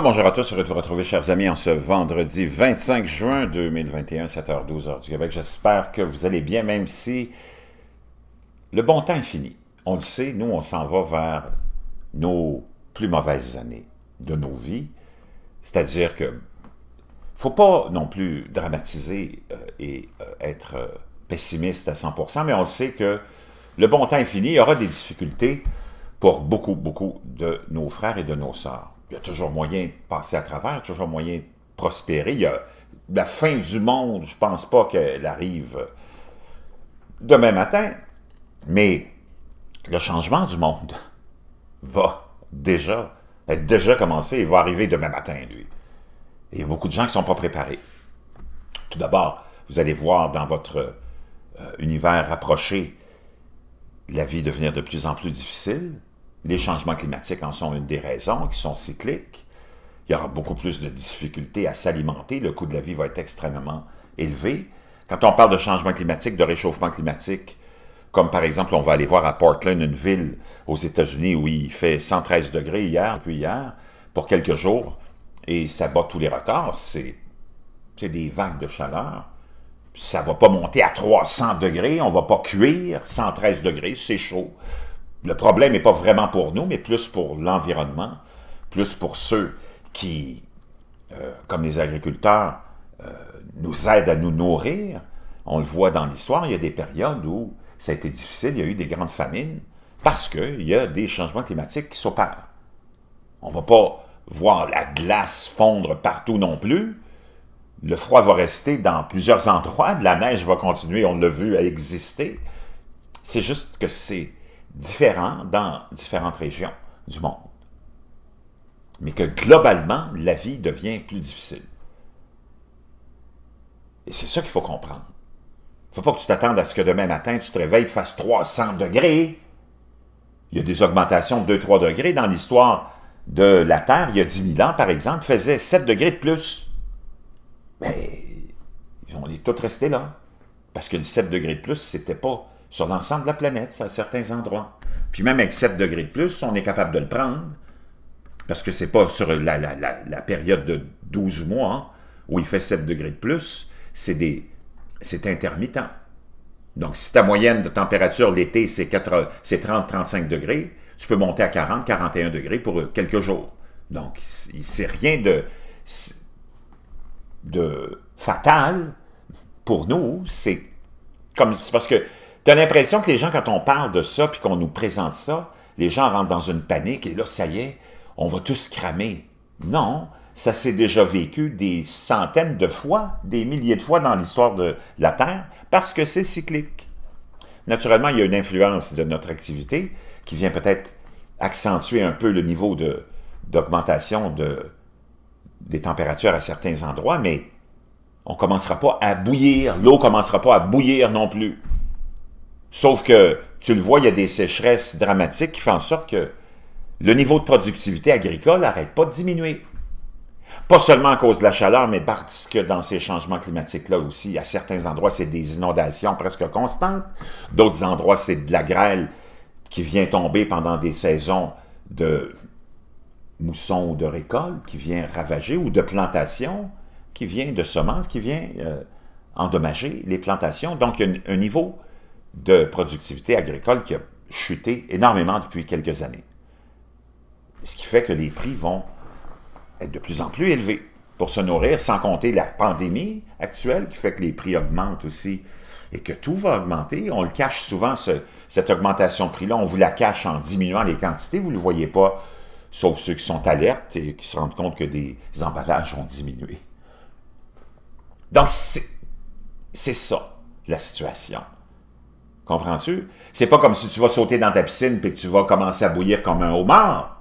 bonjour à tous, heureux de vous retrouver, chers amis, en ce vendredi 25 juin 2021, 7h12 heure du Québec. J'espère que vous allez bien, même si le bon temps est fini. On le sait, nous, on s'en va vers nos plus mauvaises années de nos vies. C'est-à-dire que faut pas non plus dramatiser euh, et euh, être euh, pessimiste à 100%, mais on sait que le bon temps est fini, il y aura des difficultés pour beaucoup, beaucoup de nos frères et de nos sœurs il y a toujours moyen de passer à travers, toujours moyen de prospérer. Il y a la fin du monde, je pense pas qu'elle arrive euh, demain matin, mais le changement du monde va déjà être déjà commencé et va arriver demain matin, lui. Et il y a beaucoup de gens qui ne sont pas préparés. Tout d'abord, vous allez voir dans votre euh, univers rapproché la vie devenir de plus en plus difficile. Les changements climatiques en sont une des raisons, qui sont cycliques. Il y aura beaucoup plus de difficultés à s'alimenter. Le coût de la vie va être extrêmement élevé. Quand on parle de changement climatique, de réchauffement climatique, comme par exemple, on va aller voir à Portland, une ville aux États-Unis où il fait 113 degrés hier, puis hier, pour quelques jours, et ça bat tous les records. C'est des vagues de chaleur. Ça ne va pas monter à 300 degrés, on ne va pas cuire. 113 degrés, c'est chaud le problème n'est pas vraiment pour nous, mais plus pour l'environnement, plus pour ceux qui, euh, comme les agriculteurs, euh, nous aident à nous nourrir. On le voit dans l'histoire, il y a des périodes où ça a été difficile, il y a eu des grandes famines, parce qu'il y a des changements climatiques qui s'opèrent. On ne va pas voir la glace fondre partout non plus. Le froid va rester dans plusieurs endroits, la neige va continuer, on l'a vu, à exister. C'est juste que c'est différents dans différentes régions du monde. Mais que globalement, la vie devient plus difficile. Et c'est ça qu'il faut comprendre. Il ne faut pas que tu t'attendes à ce que demain matin, tu te réveilles, fasses 300 degrés. Il y a des augmentations de 2-3 degrés dans l'histoire de la Terre. Il y a 10 000 ans, par exemple, faisait 7 degrés de plus. Mais on est tous restés là. Parce que les 7 degrés de plus, c'était pas sur l'ensemble de la planète, à certains endroits. Puis même avec 7 degrés de plus, on est capable de le prendre, parce que c'est pas sur la, la, période de 12 mois où il fait 7 degrés de plus, c'est intermittent. Donc, si ta moyenne de température l'été, c'est 30-35 degrés, tu peux monter à 40-41 degrés pour quelques jours. Donc, c'est rien de, de fatal pour nous. C'est comme, parce que l'impression que les gens, quand on parle de ça, puis qu'on nous présente ça, les gens rentrent dans une panique et là, ça y est, on va tous cramer. Non, ça s'est déjà vécu des centaines de fois, des milliers de fois dans l'histoire de la Terre, parce que c'est cyclique. Naturellement, il y a une influence de notre activité qui vient peut-être accentuer un peu le niveau d'augmentation de, des températures à certains endroits, mais on ne commencera pas à bouillir, l'eau ne commencera pas à bouillir non plus. Sauf que, tu le vois, il y a des sécheresses dramatiques qui font en sorte que le niveau de productivité agricole n'arrête pas de diminuer. Pas seulement à cause de la chaleur, mais parce que dans ces changements climatiques-là aussi, à certains endroits, c'est des inondations presque constantes. D'autres endroits, c'est de la grêle qui vient tomber pendant des saisons de mousson ou de récolte, qui vient ravager, ou de plantation, qui vient de semences, qui vient euh, endommager les plantations. Donc, un niveau de productivité agricole qui a chuté énormément depuis quelques années. Ce qui fait que les prix vont être de plus en plus élevés pour se nourrir, sans compter la pandémie actuelle qui fait que les prix augmentent aussi et que tout va augmenter. On le cache souvent, cette augmentation de prix-là, on vous la cache en diminuant les quantités, vous ne le voyez pas, sauf ceux qui sont alertes et qui se rendent compte que des emballages ont diminué. Donc, c'est ça, la situation. Comprends-tu? C'est pas comme si tu vas sauter dans ta piscine puis que tu vas commencer à bouillir comme un homard.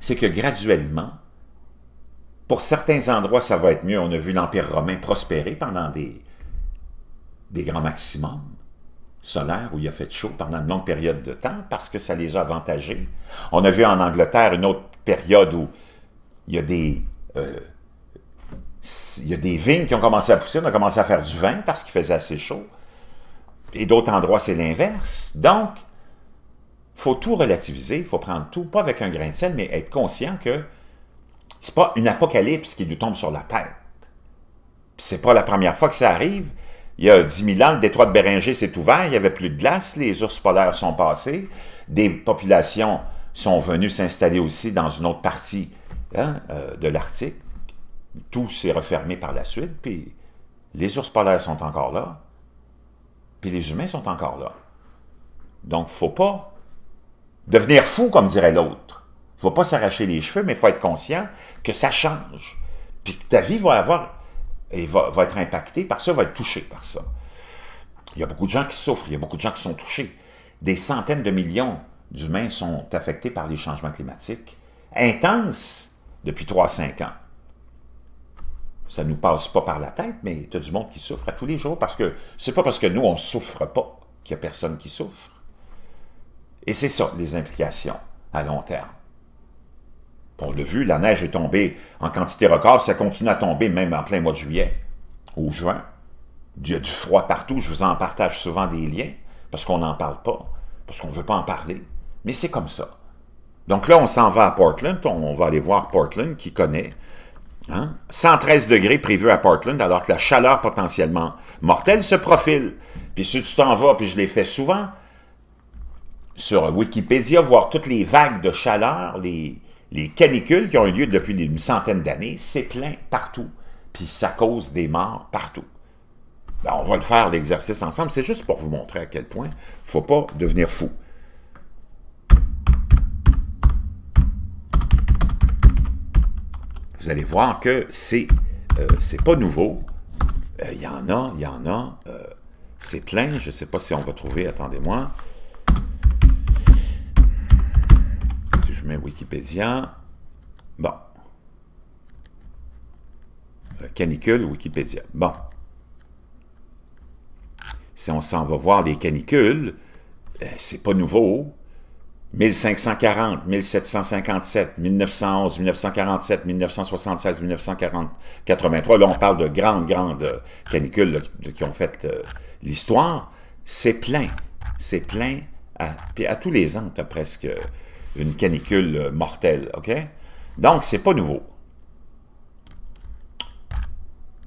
C'est que graduellement, pour certains endroits, ça va être mieux. On a vu l'Empire romain prospérer pendant des, des grands maximums solaires où il a fait chaud pendant de longue période de temps parce que ça les a avantagés. On a vu en Angleterre une autre période où il y a des, euh, il y a des vignes qui ont commencé à pousser, on a commencé à faire du vin parce qu'il faisait assez chaud. Et d'autres endroits, c'est l'inverse. Donc, faut tout relativiser, il faut prendre tout, pas avec un grain de sel, mais être conscient que c'est pas une apocalypse qui nous tombe sur la tête. C'est pas la première fois que ça arrive. Il y a 10 000 ans, le détroit de Béringer s'est ouvert, il n'y avait plus de glace, les ours polaires sont passés, des populations sont venues s'installer aussi dans une autre partie hein, euh, de l'Arctique. Tout s'est refermé par la suite, puis les ours polaires sont encore là. Puis les humains sont encore là. Donc, faut pas devenir fou, comme dirait l'autre. faut pas s'arracher les cheveux, mais faut être conscient que ça change. Puis que ta vie va avoir et va, va, être impactée par ça, va être touchée par ça. Il y a beaucoup de gens qui souffrent, il y a beaucoup de gens qui sont touchés. Des centaines de millions d'humains sont affectés par les changements climatiques intenses depuis 3-5 ans ça nous passe pas par la tête, mais y a du monde qui souffre à tous les jours parce que c'est pas parce que nous, on souffre pas qu'il n'y a personne qui souffre. Et c'est ça, les implications à long terme. Pour l'a vu, la neige est tombée en quantité record, ça continue à tomber même en plein mois de juillet ou juin. Il y a du froid partout, je vous en partage souvent des liens, parce qu'on n'en parle pas, parce qu'on ne veut pas en parler. Mais c'est comme ça. Donc là, on s'en va à Portland, on, va aller voir Portland qui connaît 113 hein? degrés prévus à Portland, alors que la chaleur potentiellement mortelle se profile. Puis si tu t'en vas, puis je l'ai fait souvent, sur Wikipédia, voir toutes les vagues de chaleur, les, canicules qui ont eu lieu depuis une centaine d'années, c'est plein partout. Puis ça cause des morts partout. Ben, on va le faire, l'exercice ensemble. C'est juste pour vous montrer à quel point il ne faut pas devenir fou. allez voir que c'est euh, pas nouveau. Euh, il y en a, il y en a. Euh, c'est plein. Je ne sais pas si on va trouver. Attendez-moi. Si je mets Wikipédia. Bon. Canicule, Wikipédia. Bon. Si on s'en va voir les canicules, c'est pas nouveau. 1540, 1757, 1911, 1947, 1976, 1983. Là, on parle de grandes, grandes euh, canicules qui ont fait euh, l'histoire. C'est plein. C'est plein. À, puis à tous les ans, tu as presque euh, une canicule mortelle, OK? Donc, c'est pas nouveau.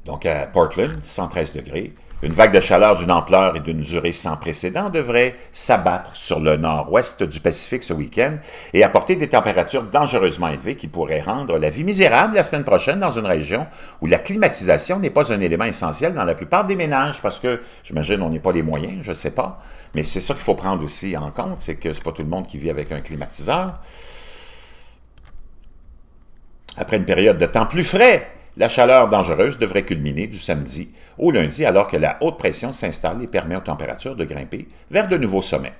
Donc, à Portland, 113 degrés. Une vague de chaleur d'une ampleur et d'une durée sans précédent devrait s'abattre sur le nord-ouest du Pacifique ce week-end et apporter des températures dangereusement élevées qui pourraient rendre la vie misérable la semaine prochaine dans une région où la climatisation n'est pas un élément essentiel dans la plupart des ménages parce que, j'imagine, on n'est pas les moyens, je ne sais pas. Mais c'est ça qu'il faut prendre aussi en compte, c'est que c'est pas tout le monde qui vit avec un climatiseur. Après une période de temps plus frais, la chaleur dangereuse devrait culminer du samedi au lundi alors que la haute pression s'installe et permet aux températures de grimper vers de nouveaux sommets.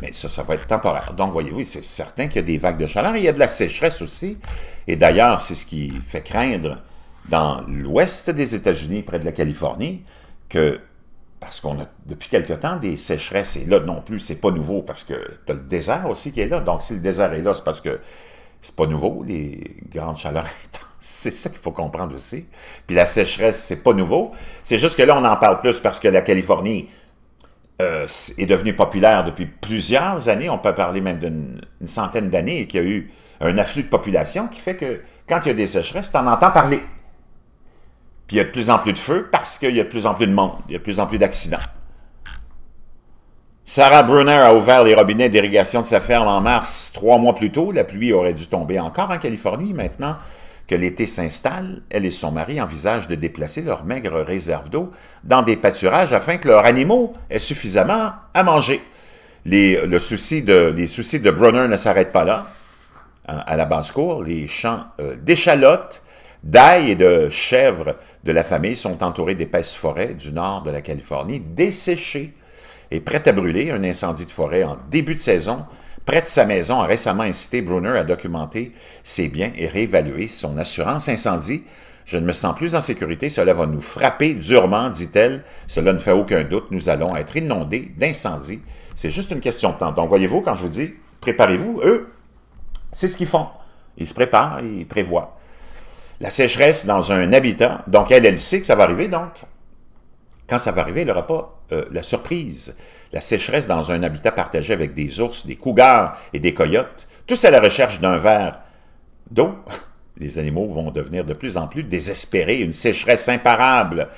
Mais ça, ça va être temporaire. Donc, voyez-vous, c'est certain qu'il y a des vagues de chaleur. Il y a de la sécheresse aussi. Et d'ailleurs, c'est ce qui fait craindre dans l'ouest des États-Unis, près de la Californie, que parce qu'on a depuis quelque temps des sécheresses, et là non plus, c'est pas nouveau parce que tu as le désert aussi qui est là. Donc, si le désert est là, c'est parce que c'est pas nouveau, les grandes chaleurs étant c'est ça qu'il faut comprendre aussi. Puis la sécheresse, c'est pas nouveau. C'est juste que là, on en parle plus parce que la Californie euh, est devenue populaire depuis plusieurs années. On peut parler même d'une centaine d'années et qu'il y a eu un afflux de population qui fait que quand il y a des sécheresses, tu en entends parler. Puis il y a de plus en plus de feux parce qu'il y a de plus en plus de monde, il y a de plus en plus d'accidents. Sarah Brunner a ouvert les robinets d'irrigation de sa ferme en mars, trois mois plus tôt. La pluie aurait dû tomber encore en Californie. Maintenant, que l'été s'installe, elle et son mari envisagent de déplacer leur maigre réserve d'eau dans des pâturages afin que leurs animaux aient suffisamment à manger. Les, le souci les soucis de Brunner ne s'arrêtent pas là. Hein, à la basse-cour, les champs euh, d'échalotes, d'ail et de chèvres de la famille sont entourés d'épaisses forêts du nord de la Californie, desséchées et prêtes à brûler. Un incendie de forêt en début de saison Près de sa maison a récemment incité Brunner à documenter ses biens et réévaluer son assurance incendie. Je ne me sens plus en sécurité, cela va nous frapper durement, dit-elle. Cela ne fait aucun doute, nous allons être inondés d'incendies. C'est juste une question de temps. Donc, voyez-vous, quand je vous dis préparez-vous, eux, c'est ce qu'ils font. Ils se préparent, ils prévoient. La sécheresse dans un habitat, donc elle, elle sait que ça va arriver, donc quand ça va arriver, il aura pas euh, la surprise. La sécheresse dans un habitat partagé avec des ours, des cougars et des coyotes, tous à la recherche d'un verre d'eau, les animaux vont devenir de plus en plus désespérés, une sécheresse imparable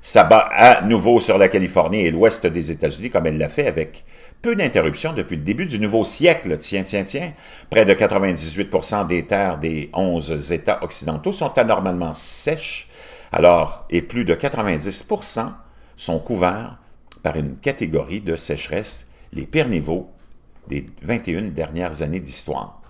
s'abat à nouveau sur la Californie et l'ouest des États-Unis comme elle l'a fait avec peu d'interruptions depuis le début du nouveau siècle. Tiens, tiens, tiens. Près de 98 des terres des 11 États occidentaux sont anormalement sèches, alors, et plus de 90 sont couverts par une catégorie de sécheresse, les pères-niveaux des 21 dernières années d'histoire.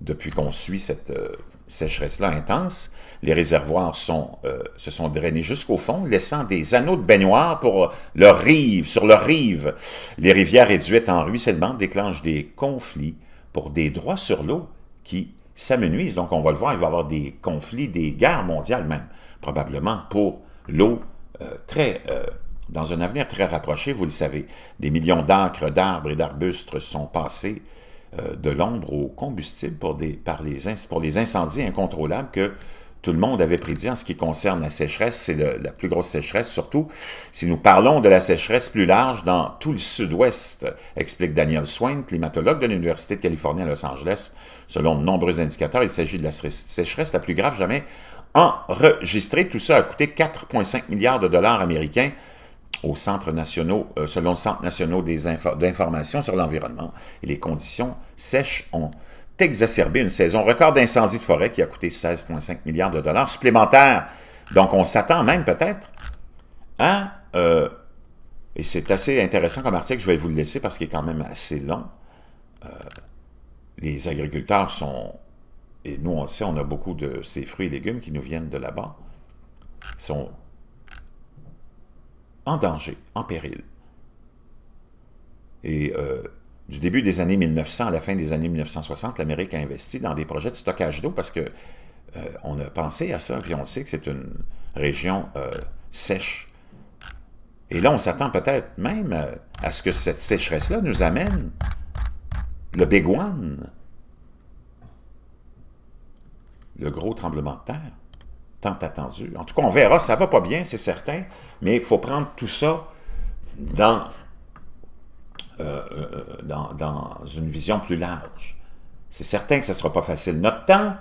Depuis qu'on suit cette euh, sécheresse-là intense, les réservoirs sont, euh, se sont drainés jusqu'au fond, laissant des anneaux de baignoire pour leurs rives, sur leurs rives. Les rivières réduites en ruissellement déclenchent des conflits pour des droits sur l'eau qui s'amenuisent. Donc, on va le voir, il va y avoir des conflits, des guerres mondiales même, probablement pour l'eau euh, très euh, dans un avenir très rapproché, vous le savez, des millions d'acres, d'arbres et d'arbustes sont passés euh, de l'ombre au combustible pour, des, par les, pour les incendies incontrôlables que tout le monde avait prédit en ce qui concerne la sécheresse. C'est la plus grosse sécheresse, surtout si nous parlons de la sécheresse plus large dans tout le sud-ouest, explique Daniel Swain, climatologue de l'Université de Californie à Los Angeles. Selon de nombreux indicateurs, il s'agit de la sécheresse la plus grave jamais enregistré. Tout ça a coûté 4,5 milliards de dollars américains euh, selon le Centre national d'information sur l'environnement. Et les conditions sèches ont exacerbé une saison record d'incendie de forêt qui a coûté 16,5 milliards de dollars supplémentaires. Donc, on s'attend même peut-être à... Euh, et c'est assez intéressant comme article, je vais vous le laisser parce qu'il est quand même assez long. Euh, les agriculteurs sont et nous on le sait, on a beaucoup de ces fruits et légumes qui nous viennent de là-bas, sont en danger, en péril. Et euh, du début des années 1900 à la fin des années 1960, l'Amérique a investi dans des projets de stockage d'eau parce que euh, on a pensé à ça, puis on sait que c'est une région euh, sèche. Et là, on s'attend peut-être même à ce que cette sécheresse-là nous amène le big one, le gros tremblement de terre tant attendu. En tout cas, on verra, ça va pas bien, c'est certain, mais il faut prendre tout ça dans, euh, euh, dans, une vision plus large. C'est certain que ce ne sera pas facile. Notre temps,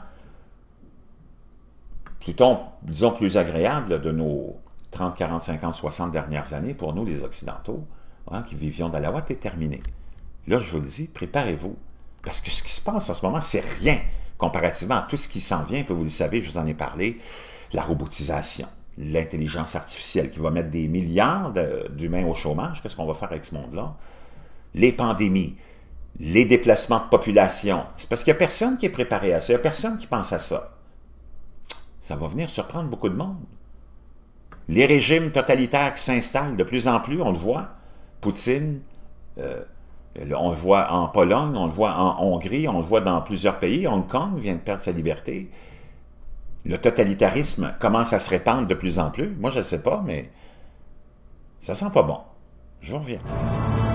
plutôt, disons, plus agréable de nos 30, 40, 50, 60 dernières années, pour nous, les Occidentaux, hein, qui vivions dans la est terminé. Là, je vous le dis, préparez-vous, parce que ce qui se passe en ce moment, c'est rien comparativement à tout ce qui s'en vient, vous le savez, je vous en ai parlé, la robotisation, l'intelligence artificielle qui va mettre des milliards d'humains au chômage, qu'est-ce qu'on va faire avec ce monde-là? Les pandémies, les déplacements de population, c'est parce qu'il n'y a personne qui est préparé à ça, il n'y a personne qui pense à ça. Ça va venir surprendre beaucoup de monde. Les régimes totalitaires qui s'installent de plus en plus, on le voit, Poutine, euh, on le voit en Pologne, on le voit en Hongrie, on le voit dans plusieurs pays. Hong Kong vient de perdre sa liberté. Le totalitarisme commence à se répandre de plus en plus. Moi, je ne sais pas, mais ça sent pas bon. Je vous reviens.